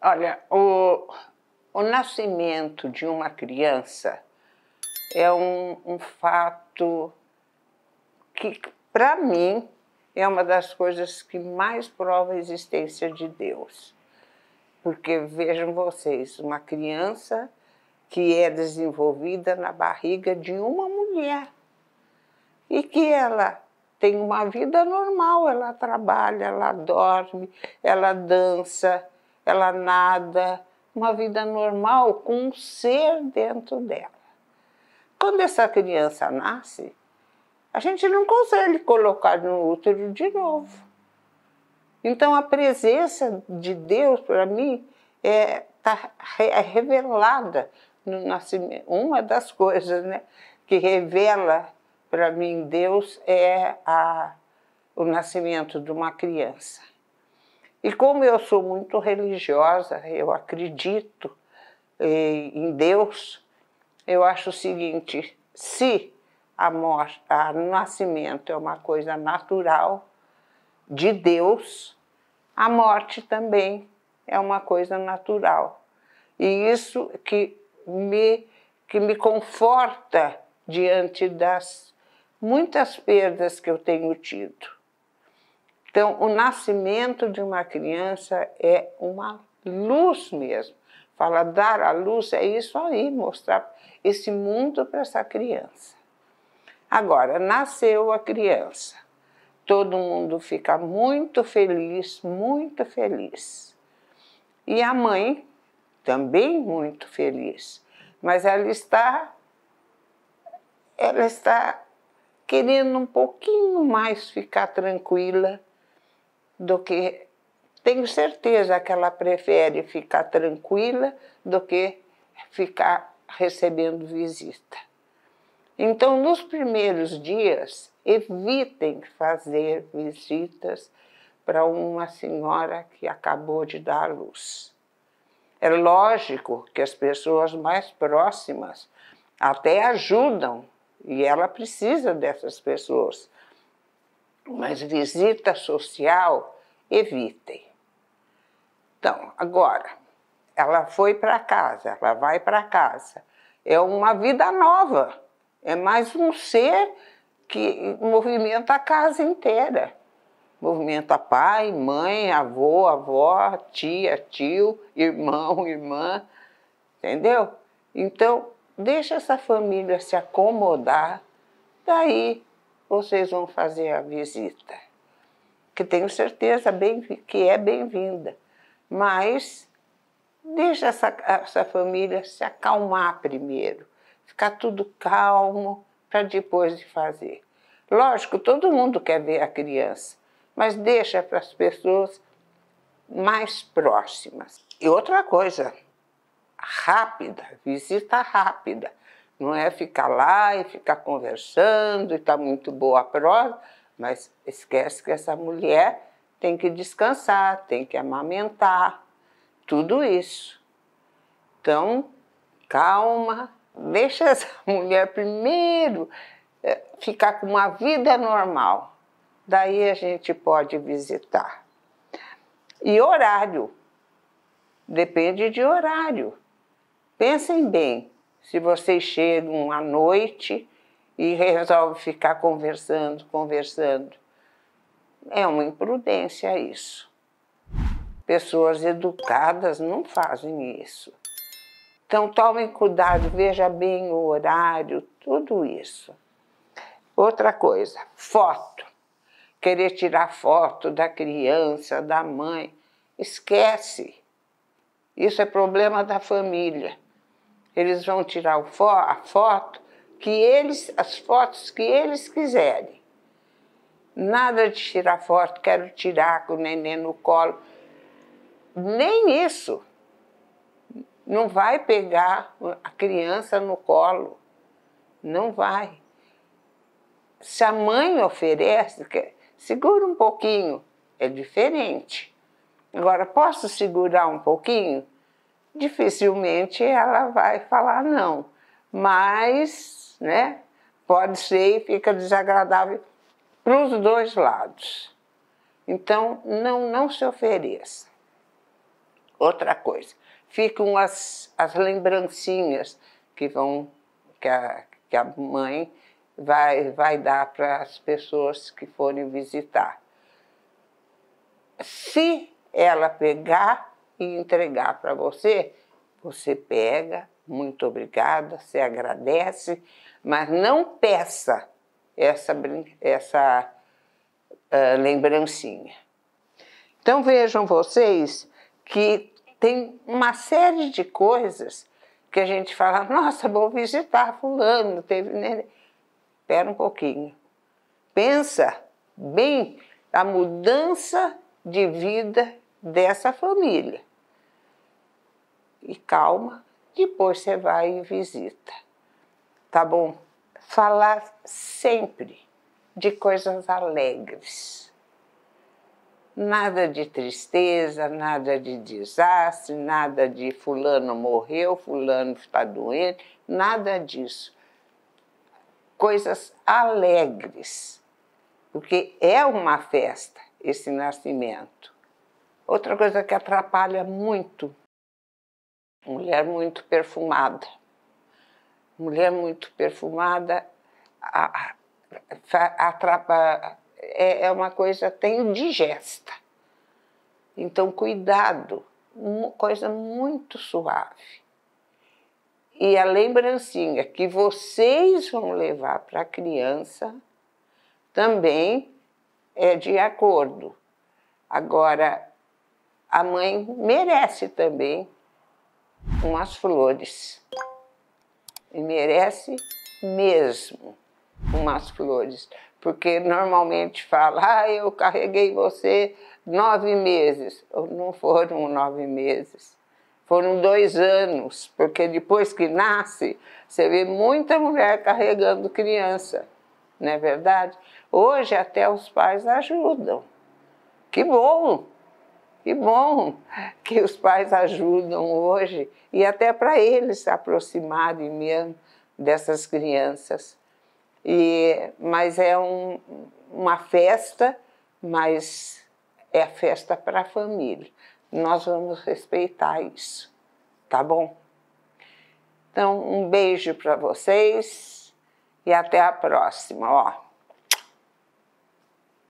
Olha, o, o nascimento de uma criança é um, um fato que, para mim, é uma das coisas que mais prova a existência de Deus. Porque vejam vocês, uma criança que é desenvolvida na barriga de uma mulher e que ela tem uma vida normal, ela trabalha, ela dorme, ela dança, ela nada, uma vida normal com um ser dentro dela. Quando essa criança nasce, a gente não consegue colocar no útero de novo. Então a presença de Deus para mim é tá é revelada no nascimento. Uma das coisas, né, que revela para mim Deus é a, o nascimento de uma criança. E como eu sou muito religiosa, eu acredito eh, em Deus, eu acho o seguinte: se a morte, a nascimento é uma coisa natural de Deus, a morte também é uma coisa natural. E isso que me, que me conforta diante das muitas perdas que eu tenho tido. Então, o nascimento de uma criança é uma luz mesmo. Fala, dar a luz é isso aí, mostrar esse mundo para essa criança. Agora, nasceu a criança. Todo mundo fica muito feliz, muito feliz. E a mãe também muito feliz, mas ela está ela está querendo um pouquinho mais ficar tranquila do que tenho certeza que ela prefere ficar tranquila do que ficar recebendo visita. Então, nos primeiros dias, evitem fazer visitas para uma senhora que acabou de dar à luz. É lógico que as pessoas mais próximas até ajudam e ela precisa dessas pessoas. Mas visita social evitem. Então, agora, ela foi para casa, ela vai para casa. É uma vida nova, é mais um ser que movimenta a casa inteira. Movimenta pai, mãe, avô, avó, tia, tio, irmão, irmã, entendeu? Então, deixa essa família se acomodar, daí vocês vão fazer a visita que tenho certeza bem, que é bem-vinda, mas deixa essa, essa família se acalmar primeiro, ficar tudo calmo para depois de fazer. Lógico, todo mundo quer ver a criança, mas deixa para as pessoas mais próximas. E outra coisa, rápida, visita rápida. Não é ficar lá e ficar conversando e está muito boa a prova mas esquece que essa mulher tem que descansar, tem que amamentar, tudo isso. Então, calma, deixa essa mulher primeiro eh, ficar com uma vida normal. Daí a gente pode visitar. E horário. Depende de horário. Pensem bem, se vocês chegam à noite, e resolve ficar conversando, conversando. É uma imprudência isso. Pessoas educadas não fazem isso. Então tomem cuidado, veja bem o horário, tudo isso. Outra coisa, foto. Querer tirar foto da criança, da mãe, esquece. Isso é problema da família. Eles vão tirar a foto que eles, as fotos que eles quiserem. Nada de tirar foto, quero tirar com o neném no colo. Nem isso. Não vai pegar a criança no colo. Não vai. Se a mãe oferece, segura um pouquinho, é diferente. Agora, posso segurar um pouquinho? Dificilmente ela vai falar não, mas né? Pode ser e fica desagradável para os dois lados. Então, não, não se ofereça. Outra coisa, ficam as, as lembrancinhas que vão que a, que a mãe vai, vai dar para as pessoas que forem visitar. Se ela pegar e entregar para você, você pega, muito obrigada, você agradece, mas não peça essa, essa uh, lembrancinha. Então vejam vocês que tem uma série de coisas que a gente fala, nossa, vou visitar fulano, teve neném. Espera um pouquinho. Pensa bem a mudança de vida dessa família. E calma, depois você vai e visita. Tá bom? Falar sempre de coisas alegres. Nada de tristeza, nada de desastre, nada de fulano morreu, fulano está doente, nada disso. Coisas alegres, porque é uma festa esse nascimento. Outra coisa que atrapalha muito Mulher muito perfumada. Mulher muito perfumada a, é, é uma coisa até indigesta. Então, cuidado, uma coisa muito suave. E a lembrancinha que vocês vão levar para a criança também é de acordo. Agora, a mãe merece também umas flores. E merece mesmo umas flores. Porque normalmente fala, ah, eu carreguei você nove meses. Não foram nove meses. Foram dois anos, porque depois que nasce, você vê muita mulher carregando criança, não é verdade? Hoje até os pais ajudam. Que bom! Que bom que os pais ajudam hoje e até para eles se aproximarem mesmo dessas crianças. E, mas é um, uma festa, mas é festa para a família. Nós vamos respeitar isso, tá bom? Então, um beijo para vocês e até a próxima. Ó.